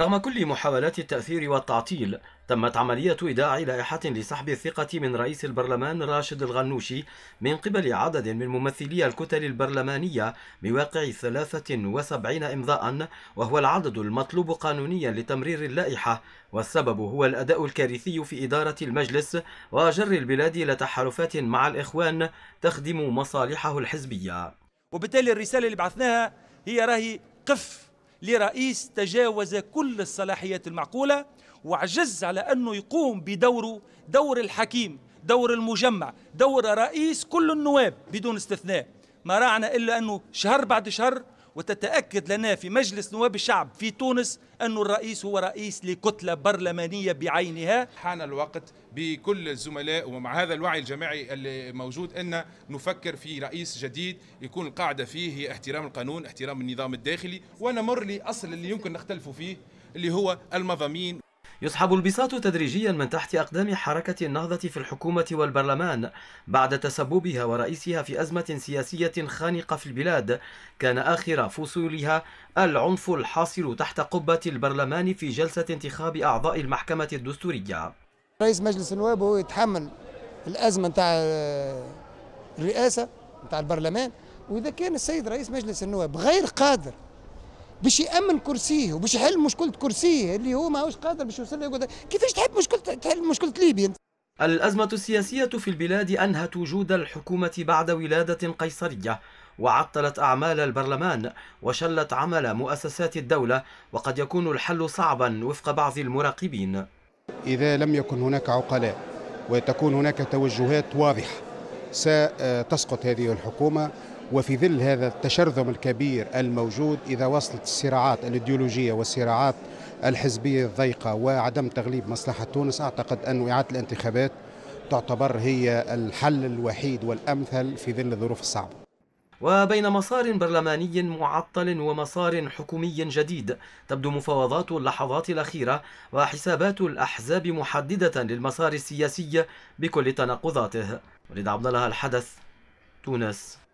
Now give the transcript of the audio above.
رغم كل محاولات التأثير والتعطيل تمت عملية إيداع لائحة لسحب الثقة من رئيس البرلمان راشد الغنوشي من قبل عدد من ممثلي الكتل البرلمانية بواقع 73 إمضاء وهو العدد المطلوب قانونيا لتمرير اللائحة والسبب هو الأداء الكارثي في إدارة المجلس وجر البلاد إلى تحالفات مع الإخوان تخدم مصالحه الحزبية وبالتالي الرسالة اللي بعثناها هي راهي قف لرئيس تجاوز كل الصلاحيات المعقولة وعجز على أنه يقوم بدوره دور الحكيم دور المجمع دور رئيس كل النواب بدون استثناء ما رعنا إلا أنه شهر بعد شهر وتتأكد لنا في مجلس نواب الشعب في تونس أن الرئيس هو رئيس لكتلة برلمانية بعينها حان الوقت بكل الزملاء ومع هذا الوعي الجماعي الموجود أن نفكر في رئيس جديد يكون القاعدة فيه هي احترام القانون احترام النظام الداخلي ونمر لأصل اللي يمكن نختلف فيه اللي هو المضامين يسحب البساط تدريجيا من تحت أقدام حركة النهضة في الحكومة والبرلمان بعد تسببها ورئيسها في أزمة سياسية خانقة في البلاد كان آخر فصولها العنف الحاصل تحت قبة البرلمان في جلسة انتخاب أعضاء المحكمة الدستورية رئيس مجلس النواب هو يتحمل الأزمة نتاع آه، الرئاسة نتاع البرلمان وإذا كان السيد رئيس مجلس النواب غير قادر باش يامن كرسيه وباش يحل مشكله كرسيه اللي هو ماهوش قادر باش يوصل كيفاش تحب مشكله تحل مشكله ليبيا انت الأزمة السياسية في البلاد أنهت وجود الحكومة بعد ولادة قيصرية وعطلت أعمال البرلمان وشلت عمل مؤسسات الدولة وقد يكون الحل صعبا وفق بعض المراقبين إذا لم يكن هناك عقلاء وتكون هناك توجهات واضحة ستسقط هذه الحكومة وفي ظل هذا التشرذم الكبير الموجود إذا وصلت الصراعات الإيديولوجية والصراعات الحزبية الضيقة وعدم تغليب مصلحة تونس أعتقد أن إعادة الانتخابات تعتبر هي الحل الوحيد والأمثل في ظل الظروف الصعبة وبين مسار برلماني معطل ومسار حكومي جديد تبدو مفاوضات اللحظات الأخيرة وحسابات الأحزاب محددة للمسار السياسي بكل تناقضاته وليد عبد الله الحدث تونس